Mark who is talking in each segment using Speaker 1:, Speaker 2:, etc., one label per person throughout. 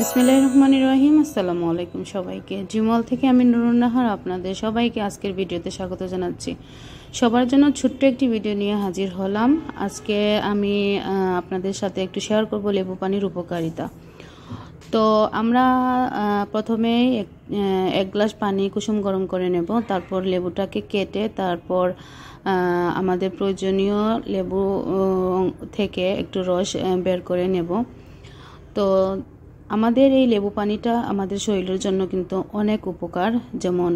Speaker 1: বিসমিল্লাহ রহমান রহিম আসসালামু আলাইকুম সবাইকে জিমল থেকে আমি নাহার আপনাদের সবাইকে আজকের ভিডিওতে স্বাগত জানাচ্ছি সবার জন্য ছোট্ট একটি ভিডিও নিয়ে হাজির হলাম আজকে আমি আপনাদের সাথে একটু শেয়ার করব লেবু পানির উপকারিতা তো আমরা প্রথমে এক গ্লাস পানি কুসুম গরম করে নেব তারপর লেবুটাকে কেটে তারপর আমাদের প্রয়োজনীয় লেবু থেকে একটু রস বের করে নেব তো আমাদের এই লেবু পানিটা আমাদের শরীরের জন্য কিন্তু অনেক উপকার যেমন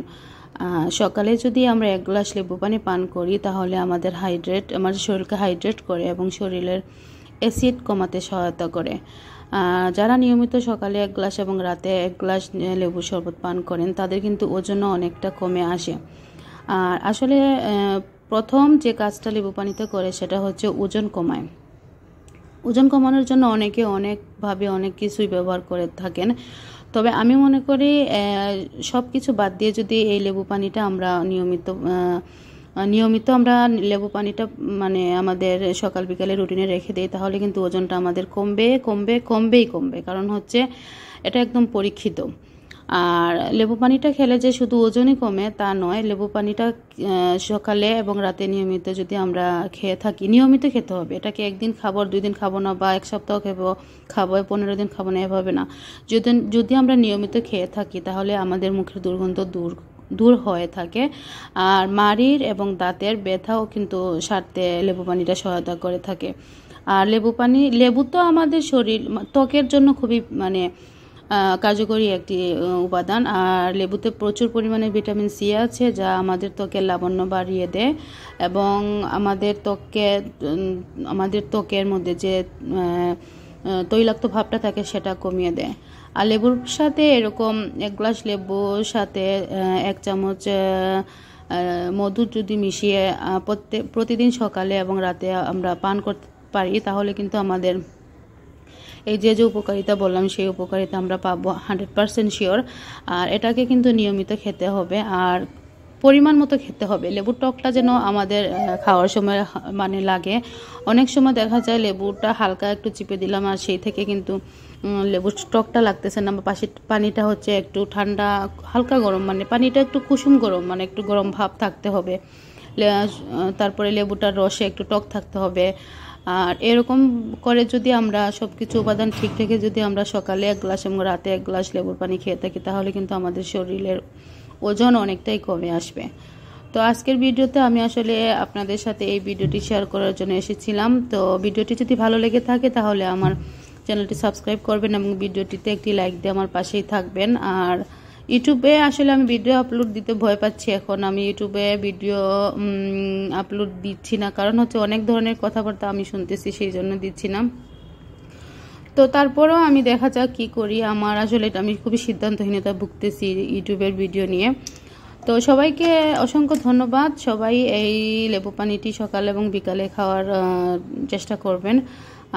Speaker 1: সকালে যদি আমরা এক গ্লাস লেবু পানি পান করি তাহলে আমাদের হাইড্রেট আমাদের শরীরকে হাইড্রেট করে এবং শরীরের অ্যাসিড কমাতে সহায়তা করে যারা নিয়মিত সকালে এক গ্লাস এবং রাতে এক গ্লাস লেবু শরবত পান করেন তাদের কিন্তু ওজনও অনেকটা কমে আসে আর আসলে প্রথম যে কাজটা লেবু পানিতে করে সেটা হচ্ছে ওজন কমায় ওজন কমানোর জন্য অনেকে অনেকভাবে অনেক কিছুই ব্যবহার করে থাকেন তবে আমি মনে করি সব কিছু বাদ দিয়ে যদি এই লেবু পানিটা আমরা নিয়মিত নিয়মিত আমরা লেবু পানিটা মানে আমাদের সকাল বিকালে রুটিনে রেখে দিই তাহলে কিন্তু ওজনটা আমাদের কমবে কমবে কমবেই কমবে কারণ হচ্ছে এটা একদম পরীক্ষিত আর লেবু পানিটা খেলে যে শুধু ওজনই কমে তা নয় লেবু পানিটা সকালে এবং রাতে নিয়মিত যদি আমরা খেয়ে থাকি নিয়মিত খেতে হবে এটাকে একদিন খাবো দুই দিন খাবো না বা এক সপ্তাহ খেবো খাবো পনেরো দিন খাবো না এভাবে না যদি যদি আমরা নিয়মিত খেয়ে থাকি তাহলে আমাদের মুখের দুর্গন্ধ দূর দূর হয়ে থাকে আর মাড়ির এবং দাঁতের ব্যথাও কিন্তু সারতে লেবু পানিটা সহায়তা করে থাকে আর লেবু পানি লেবু তো আমাদের শরীর ত্বকের জন্য খুবই মানে কার্যকরী একটি উপাদান আর লেবুতে প্রচুর পরিমাণে ভিটামিন সি আছে যা আমাদের ত্বকের লাবণ্য বাড়িয়ে দেয় এবং আমাদের ত্বককে আমাদের ত্বকের মধ্যে যে তৈলাক্ত ভাবটা থাকে সেটা কমিয়ে দেয় আর লেবুর সাথে এরকম এক গ্লাস লেবুর সাথে এক চামচ মধু যদি মিশিয়ে প্রত্যেক প্রতিদিন সকালে এবং রাতে আমরা পান করতে পারি তাহলে কিন্তু আমাদের এই যে যে উপকারিতা বললাম সেই উপকারিতা আমরা পাবো হান্ড্রেড পারসেন্ট শিওর আর এটাকে কিন্তু নিয়মিত খেতে হবে আর পরিমাণ মতো খেতে হবে লেবুর টকটা যেন আমাদের খাওয়ার সময় মানে লাগে অনেক সময় দেখা যায় লেবুটা হালকা একটু চিপে দিলাম আর সেই থেকে কিন্তু লেবুর টকটা লাগতেছে না বা পাশে পানিটা হচ্ছে একটু ঠান্ডা হালকা গরম মানে পানিটা একটু কুসুম গরম মানে একটু গরম ভাব থাকতে হবে তারপরে লেবুটার রসে একটু টক থাকতে হবে আর এরকম করে যদি আমরা সব কিছু উপাদান ঠিক রেখে যদি আমরা সকালে এক গ্লাস এবং রাতে এক গ্লাস লেবুর পানি খেয়ে থাকি তাহলে কিন্তু আমাদের শরীরের ওজন অনেকটাই কমে আসবে তো আজকের ভিডিওতে আমি আসলে আপনাদের সাথে এই ভিডিওটি শেয়ার করার জন্য এসেছিলাম তো ভিডিওটি যদি ভালো লেগে থাকে তাহলে আমার চ্যানেলটি সাবস্ক্রাইব করবেন এবং ভিডিওটিতে একটি লাইক দিয়ে আমার পাশেই থাকবেন আর ইউটিউবে আসলে আমি ভিডিও আপলোড দিতে ভয় পাচ্ছি এখন আমি ইউটিউবে ভিডিও আপলোড দিচ্ছি না কারণ হচ্ছে অনেক ধরনের কথাবার্তা আমি শুনতেছি সেই জন্য দিচ্ছি না তো তারপরেও আমি দেখা যাক কী করি আমার আসলে আমি খুবই সিদ্ধান্তহীনতা ভুগতেছি ইউটিউবের ভিডিও নিয়ে তো সবাইকে অসংখ্য ধন্যবাদ সবাই এই লেবু পানিটি সকাল এবং বিকালে খাওয়ার চেষ্টা করবেন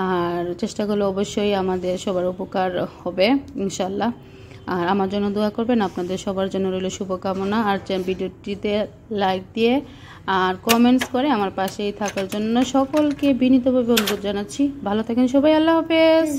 Speaker 1: আর চেষ্টা করলে অবশ্যই আমাদের সবার উপকার হবে ইনশাল্লাহ আর আমার জন্য দোয়া করবেন আপনাদের সবার জন্য রইল শুভকামনা আর ভিডিওটিতে লাইক দিয়ে আর কমেন্টস করে আমার পাশেই থাকার জন্য সকলকে বিনীতভাবে অনুরোধ জানাচ্ছি ভালো থাকেন সবাই আল্লাহ হাফেজ